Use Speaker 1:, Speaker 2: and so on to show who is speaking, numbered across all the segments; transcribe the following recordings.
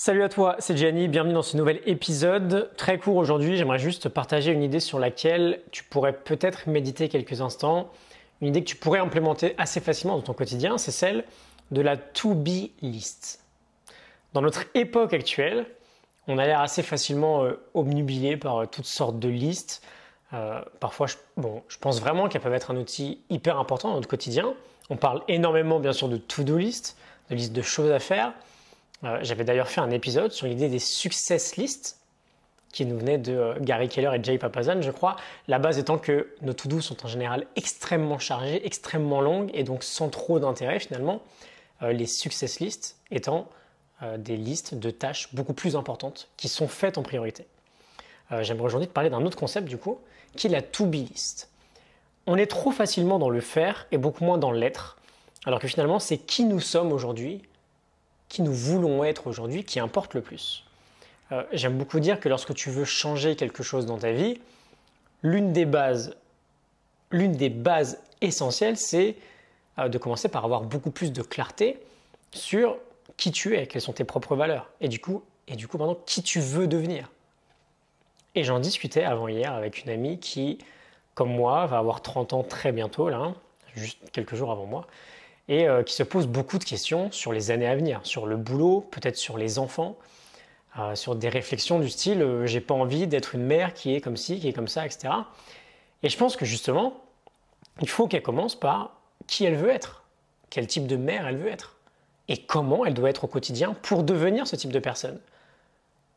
Speaker 1: Salut à toi, c'est Gianni, bienvenue dans ce nouvel épisode. Très court aujourd'hui, j'aimerais juste partager une idée sur laquelle tu pourrais peut-être méditer quelques instants. Une idée que tu pourrais implémenter assez facilement dans ton quotidien, c'est celle de la to-be list. Dans notre époque actuelle, on a l'air assez facilement euh, obnubilé par euh, toutes sortes de listes. Euh, parfois, je, pense vraiment qu'elles peuvent être un outil hyper important dans notre quotidien. On parle énormément bien sûr de to-do list, de liste de choses à faire. Euh, j'avais d'ailleurs fait un épisode sur l'idée des success lists qui nous venait de euh, Gary Keller et Jay Papazan, je crois. La base étant que nos to-do sont en général extrêmement chargés, extrêmement longues et donc sans trop d'intérêt finalement. Euh, les success lists étant des listes de tâches beaucoup plus importantes qui sont faites en priorité. J'aimerais aujourd'hui te parler d'un autre concept du coup, qui est la to-be list. On est trop facilement dans le faire et beaucoup moins dans l'être, alors que finalement c'est qui nous sommes aujourd'hui, qui nous voulons être aujourd'hui qui importe le plus. Euh, j'aime beaucoup dire que lorsque tu veux changer quelque chose dans ta vie, l'une des bases, l'une des bases essentielles, c'est euh, de commencer par avoir beaucoup plus de clarté sur qui tu es, quelles sont tes propres valeurs, et du coup, et du coup, maintenant, qui tu veux devenir. Et j'en discutais avant hier avec une amie qui, comme moi, va avoir 30 ans très bientôt, là, hein, juste quelques jours avant moi, et euh, qui se pose beaucoup de questions sur les années à venir, sur le boulot, peut-être sur les enfants, euh, sur des réflexions du style euh, j'ai pas envie d'être une mère qui est comme ci, qui est comme ça, etc. Et je pense que justement, il faut qu'elle commence par qui elle veut être, quel type de mère elle veut être, et comment elle doit être au quotidien pour devenir ce type de personne.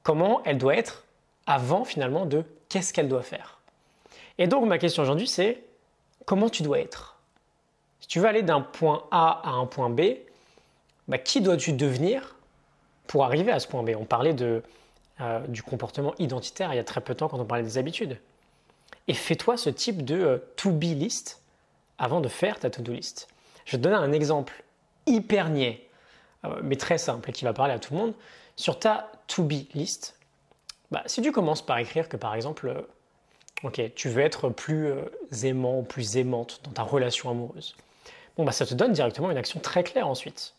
Speaker 1: Comment elle doit être avant finalement de qu'est-ce qu'elle doit faire. Et donc ma question aujourd'hui c'est comment tu dois être si tu veux aller d'un point A à un point B, bah, qui dois-tu devenir pour arriver à ce point B On parlait euh, du comportement identitaire il y a très peu de temps quand on parlait des habitudes. Et fais-toi ce type de euh, to-be list avant de faire ta to-do list. Je vais te donner un exemple hyper niais, euh, mais très simple et qui va parler à tout le monde. Sur ta to-be list, bah, si tu commences par écrire que par exemple, tu veux être plus aimant, ou plus aimante dans ta relation amoureuse bon, bah, ça te donne directement une action très claire ensuite,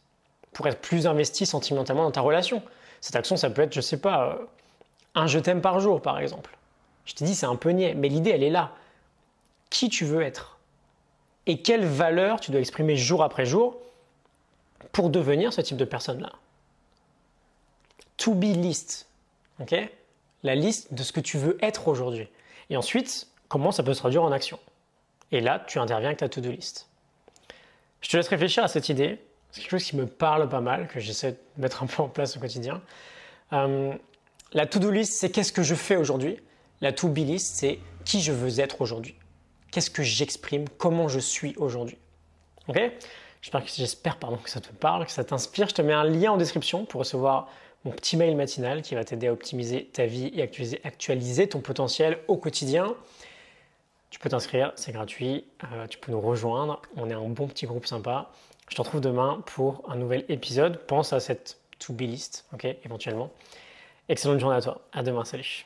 Speaker 1: pour être plus investi sentimentalement dans ta relation. Cette action, ça peut être, je sais pas, euh, un je t'aime par jour, par exemple. Je t'ai dit, c'est un peu niais, mais l'idée, elle est là. Qui tu veux être Et quelle valeur tu dois exprimer jour après jour pour devenir ce type de personne-là To be list, ok La liste de ce que tu veux être aujourd'hui. Et ensuite, comment ça peut se traduire en action Et là, tu interviens avec ta to-do list. Je te laisse réfléchir à cette idée. C'est quelque chose qui me parle pas mal, que j'essaie de mettre un peu en place au quotidien. Euh, la to-do list, c'est qu'est-ce que je fais aujourd'hui. La to-be list, c'est qui je veux être aujourd'hui. Qu'est-ce que j'exprime, comment je suis aujourd'hui. Ok J'espère, que, j'espère pardon, que ça te parle, que ça t'inspire. Je te mets un lien en description pour recevoir mon petit mail matinal qui va t'aider à optimiser ta vie et actualiser, actualiser ton potentiel au quotidien. Tu peux t'inscrire, c'est gratuit, euh, tu peux nous rejoindre, on est un bon petit groupe sympa. Je te retrouve demain pour un nouvel épisode. Pense à cette to-be list, ok, éventuellement. Excellente journée à toi, à demain, salut.